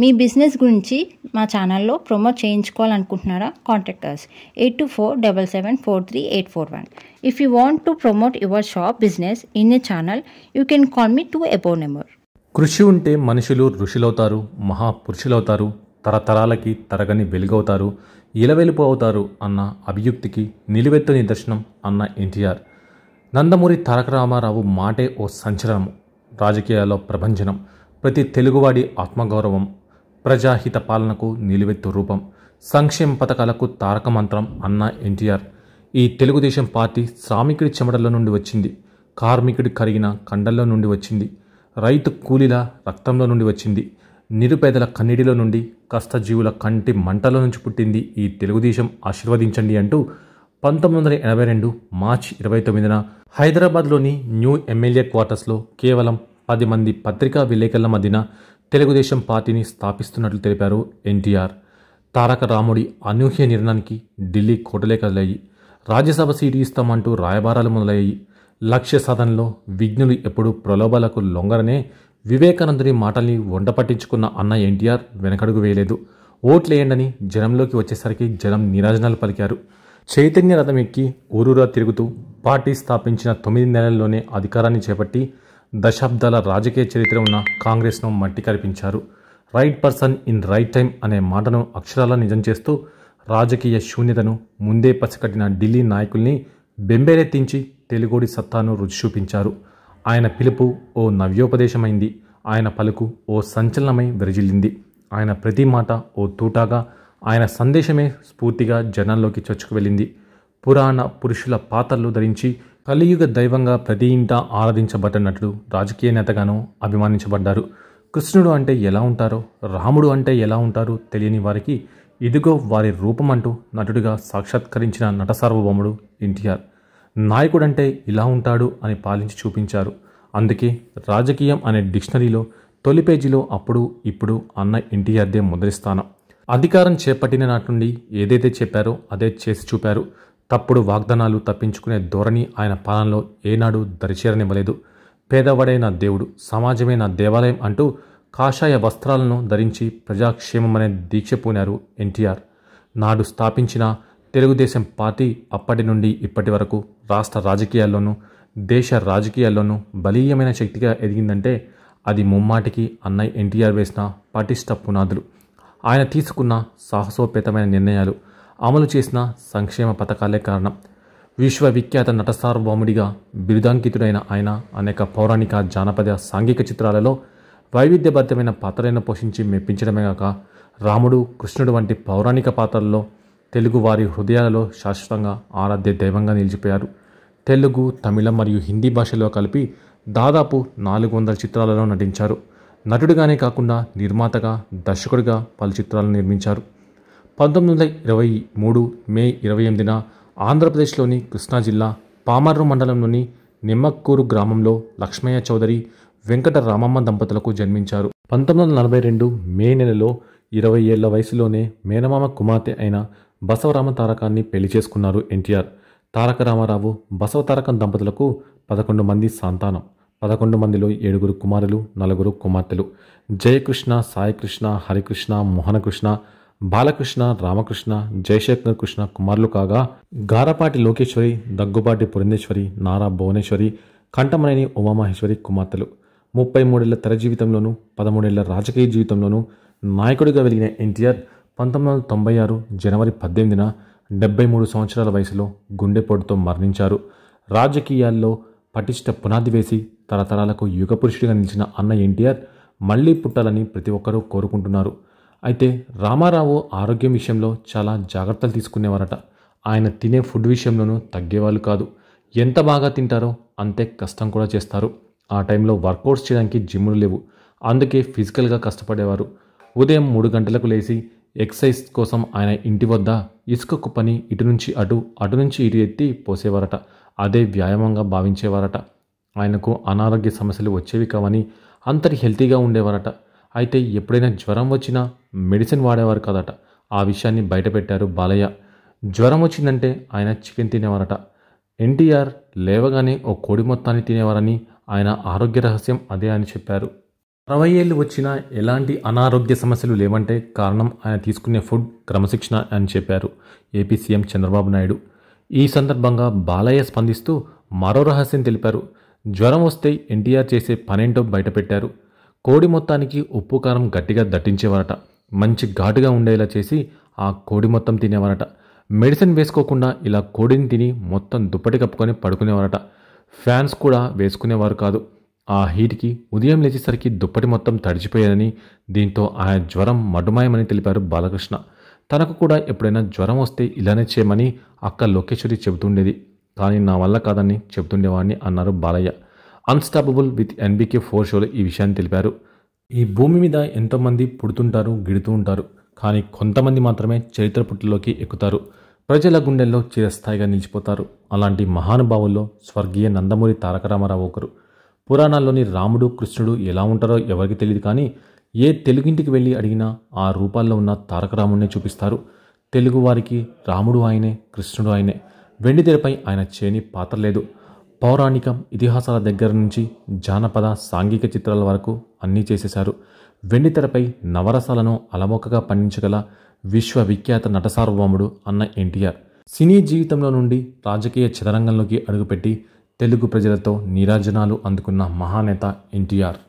మీ business గురించి మా ఛానల్లో ప్రమోట్ చేయించుకోవాలనుకుంటున్నారా contact us eight two four double seven four three eight four one if you want to promote your shop business in a channel you can call me to above number కృషి ఉంటే మనుషులు ఋషులవుతారు మహాపురుషులవుతారు తరతరాలకి తరగని వెలుగవుతారు ఇలవెలుపు అవుతారు అన్న అభియుక్తికి నిలువెత్తు నిదర్శనం అన్న ఎన్టీఆర్ నందమూరి తారక రామారావు మాటే ఓ సంచలనం రాజకీయాల్లో ప్రభంజనం ప్రతి తెలుగువాడి ఆత్మగౌరవం ప్రజాహిత పాలనకు నిలువెత్తు రూపం సంక్షేమ పథకాలకు తారక మంత్రం అన్న ఎన్టీఆర్ ఈ తెలుగుదేశం పార్టీ శ్రామికుడి చెమటల నుండి వచ్చింది కార్మికుడి కరిగిన కండల్లో నుండి వచ్చింది రైతు కూలీల రక్తంలో నుండి వచ్చింది నిరుపేదల కన్నీడిలో నుండి కష్టజీవుల కంటి మంటలో నుంచి పుట్టింది ఈ తెలుగుదేశం ఆశీర్వదించండి అంటూ పంతొమ్మిది వందల ఎనభై రెండు మార్చి ఇరవై తొమ్మిదిన హైదరాబాద్లోని న్యూ ఎమ్మెల్యే క్వార్టర్స్లో కేవలం పది మంది పత్రికా విలేకరుల మధ్యన తెలుగుదేశం పార్టీని స్థాపిస్తున్నట్లు తెలిపారు ఎన్టీఆర్ తారక రాముడి అనూహ్య నిర్ణయానికి ఢిల్లీ కోటలే కదిలాయి రాజ్యసభ సీటు ఇస్తామంటూ రాయబారాలు మొదలయ్యాయి లక్ష్య సాధనలో విఘ్నులు ఎప్పుడూ ప్రలోభాలకు లొంగరనే వివేకానందుని మాటల్ని వంట పట్టించుకున్న అన్న ఎన్టీఆర్ వెనకడుగు వేయలేదు ఓట్లేయండని జనంలోకి వచ్చేసరికి జనం నిరాజనాలు పలికారు చైతన్య రథం ఎక్కి ఊరూరా తిరుగుతూ పార్టీ స్థాపించిన తొమ్మిది నెలల్లోనే అధికారాన్ని చేపట్టి దశాబ్దాల రాజకీయ చరిత్ర ఉన్న కాంగ్రెస్ను మట్టి కరిపించారు right person in right time అనే మాటను అక్షరాల నిజం చేస్తూ రాజకీయ శూన్యతను ముందే పసికట్టిన ఢిల్లీ నాయకుల్ని బెంబేరెత్తించి తెలుగోడి సత్తాను రుచి చూపించారు ఆయన పిలుపు ఓ నవ్యోపదేశమైంది ఆయన పలుకు ఓ సంచలనమై విరజిల్లింది ఆయన ప్రతి మాట ఓ తూటాగా ఆయన సందేశమే స్ఫూర్తిగా జనంలోకి చొచ్చుకు వెళ్ళింది పురాణ పురుషుల పాత్రలు ధరించి కలియుగ దైవంగా ప్రతి ఇంటా ఆరాధించబడ్డ నటుడు రాజకీయ నేతగానో అభిమానించబడ్డారు కృష్ణుడు అంటే ఎలా ఉంటారో రాముడు అంటే ఎలా ఉంటారో తెలియని వారికి ఇదిగో వారి రూపం అంటూ నటుడిగా సాక్షాత్కరించిన నట సార్వభౌముడు ఎన్టీఆర్ నాయకుడంటే ఇలా ఉంటాడు అని పాలించి చూపించారు అందుకే రాజకీయం అనే డిక్షనరీలో తొలి పేజీలో అప్పుడు ఇప్పుడు అన్న ఎన్టీఆర్దే మొదటి స్థానం అధికారం చేపట్టిన నాటి నుండి ఏదైతే చెప్పారో అదే చేసి చూపారు తప్పుడు వాగ్దానాలు తప్పించుకునే ధోరణి ఆయన పాలనలో ఏనాడు దరిచేరనివ్వలేదు పేదవాడే నా దేవుడు సమాజమే నా దేవాలయం అంటూ కాషాయ వస్త్రాలను ధరించి ప్రజాక్షేమమనే దీక్ష పూనారు ఎన్టీఆర్ నాడు స్థాపించిన తెలుగుదేశం పార్టీ అప్పటి నుండి ఇప్పటి వరకు రాష్ట్ర రాజకీయాల్లోనూ దేశ రాజకీయాల్లోనూ బలీయమైన శక్తిగా ఎదిగిందంటే అది ముమ్మాటికి అన్నయ్య ఎన్టీఆర్ వేసిన పటిష్ట పునాదులు ఆయన తీసుకున్న సాహసోపేతమైన నిర్ణయాలు అమలు చేసిన సంక్షేమ పథకాలే కారణం విశ్వవిఖ్యాత నటసార్వభౌముడిగా బిరుదాంకితుడైన ఆయన అనేక పౌరాణిక జానపద సాంఘిక చిత్రాలలో వైవిధ్యభరితమైన పాత్రలను పోషించి మెప్పించడమే కాక రాముడు కృష్ణుడు వంటి పౌరాణిక పాత్రల్లో తెలుగు వారి హృదయాలలో శాశ్వతంగా ఆరాధ్య దైవంగా నిలిచిపోయారు తెలుగు తమిళం మరియు హిందీ భాషలో కలిపి దాదాపు నాలుగు వందల చిత్రాలలో నటించారు నటుడిగానే కాకుండా నిర్మాతగా దర్శకుడిగా పలు చిత్రాలను నిర్మించారు పంతొమ్మిది వందల ఇరవై మూడు మే ఇరవై ఎనిమిదిన ఆంధ్రప్రదేశ్లోని కృష్ణా జిల్లా పామర్రు మండలంలోని నిమ్మక్కూరు గ్రామంలో లక్ష్మయ్య చౌదరి వెంకట రామమ్మ దంపతులకు జన్మించారు పంతొమ్మిది వందల నలభై రెండు మే నెలలో ఇరవై ఏళ్ల వయసులోనే మేనమామ కుమార్తె అయిన బసవరామ తారకాన్ని పెళ్లి చేసుకున్నారు ఎన్టీఆర్ తారక రామారావు బసవ తారకం దంపతులకు పదకొండు మంది సంతానం పదకొండు మందిలో ఏడుగురు కుమారులు నలుగురు కుమార్తెలు జయకృష్ణ సాయికృష్ణ హరికృష్ణ మోహనకృష్ణ బాలకృష్ణ రామకృష్ణ జయశంకర్ కృష్ణ కుమారులు కాగా గారపాటి లోకేశ్వరి దగ్గుబాటి పురంధేశ్వరి నారా భువనేశ్వరి కంఠమనేని ఉమామహేశ్వరి కుమార్తెలు ముప్పై మూడేళ్ల తెర జీవితంలోనూ పదమూడేళ్ల రాజకీయ జీవితంలోనూ నాయకుడిగా వెలిగిన ఎన్టీఆర్ పంతొమ్మిది వందల తొంభై ఆరు జనవరి పద్దెనిమిదిన డెబ్బై మూడు సంవత్సరాల వయసులో గుండెపోటుతో మరణించారు రాజకీయాల్లో పటిష్ట పునాది వేసి తరతరాలకు యుగపురుషుడిగా నిలిచిన అన్న ఎన్టీఆర్ మళ్లీ పుట్టాలని ప్రతి ఒక్కరూ కోరుకుంటున్నారు అయితే రామారావు ఆరోగ్యం విషయంలో చాలా జాగ్రత్తలు తీసుకునేవారట ఆయన తినే ఫుడ్ విషయంలోనూ తగ్గేవాళ్ళు కాదు ఎంత బాగా తింటారో అంతే కష్టం కూడా చేస్తారు ఆ టైంలో వర్కౌట్స్ చేయడానికి జిమ్లు లేవు అందుకే ఫిజికల్గా కష్టపడేవారు ఉదయం మూడు గంటలకు లేచి ఎక్సర్సైజ్ కోసం ఆయన ఇంటి వద్ద ఇసుక కుప్పని ఇటు నుంచి అటు అటు నుంచి ఇటు ఎత్తి పోసేవారట అదే వ్యాయామంగా భావించేవారట ఆయనకు అనారోగ్య సమస్యలు వచ్చేవి కావని అంతటి హెల్తీగా ఉండేవారట అయితే ఎప్పుడైనా జ్వరం వచ్చినా మెడిసిన్ వాడేవారు కదట ఆ విషయాన్ని బయటపెట్టారు బాలయ్య జ్వరం వచ్చిందంటే ఆయన చికెన్ తినేవారట ఎన్టీఆర్ లేవగానే ఓ కోడి మొత్తాన్ని తినేవారని ఆయన ఆరోగ్య రహస్యం అదే అని చెప్పారు అరవై ఏళ్ళు వచ్చినా ఎలాంటి అనారోగ్య సమస్యలు లేవంటే కారణం ఆయన తీసుకునే ఫుడ్ క్రమశిక్షణ అని చెప్పారు ఏపీ సీఎం చంద్రబాబు నాయుడు ఈ సందర్భంగా బాలయ్య స్పందిస్తూ మరో రహస్యం తెలిపారు జ్వరం వస్తే ఎన్టీఆర్ చేసే పనేంటో బయటపెట్టారు కోడి మొత్తానికి ఉప్పు కారం గట్టిగా దట్టించేవారట మంచి ఘాటుగా ఉండేలా చేసి ఆ కోడి మొత్తం తినేవారట మెడిసిన్ వేసుకోకుండా ఇలా కోడిని తిని మొత్తం దుప్పటి కప్పుకొని పడుకునేవారట ఫ్యాన్స్ కూడా వేసుకునేవారు కాదు ఆ హీట్కి ఉదయం లేచేసరికి దుప్పటి మొత్తం తడిచిపోయారని దీంతో ఆయన జ్వరం మడుమాయమని తెలిపారు బాలకృష్ణ తనకు కూడా ఎప్పుడైనా జ్వరం వస్తే ఇలానే చేయమని అక్క లోకేశ్వరి చెబుతుండేది కానీ నా వల్ల కాదని చెబుతుండేవాడిని అన్నారు Balayya unstoppable with NBK four షోలో ఈ విషయాన్ని తెలిపారు ఈ భూమి మీద ఎంతోమంది పుడుతుంటారు గిడుతూ ఉంటారు కానీ కొంతమంది మాత్రమే చరిత్ర పుట్టులోకి ఎక్కుతారు ప్రజల గుండెల్లో చిరస్థాయిగా నిలిచిపోతారు అలాంటి మహానుభావుల్లో స్వర్గీయ నందమూరి తారక రామారావు ఒకరు పురాణాల్లోని రాముడు కృష్ణుడు ఎలా ఉంటారో ఎవరికి తెలియదు కానీ ఏ తెలుగింటికి వెళ్ళి అడిగినా ఆ రూపాల్లో ఉన్న తారక రాముడినే చూపిస్తారు తెలుగువారికి రాముడు ఆయనే కృష్ణుడు ఆయనే వెండితెరపై ఆయన చేని పాత్ర లేదు పౌరాణికం ఇతిహాసాల దగ్గర నుంచి జానపద సాంఘిక చిత్రాల వరకు అన్నీ చేసేశారు వెండితెరపై నవరసాలను అలమోకగా పండించగల విశ్వవిఖ్యాత నటసార్వభౌముడు అన్న ఎన్టీఆర్ సినీ జీవితంలో నుండి రాజకీయ చదరంగంలోకి అడుగుపెట్టి తెలుగు ప్రజలతో నీరాజనాలు అందుకున్న మహానేత ఎన్టీఆర్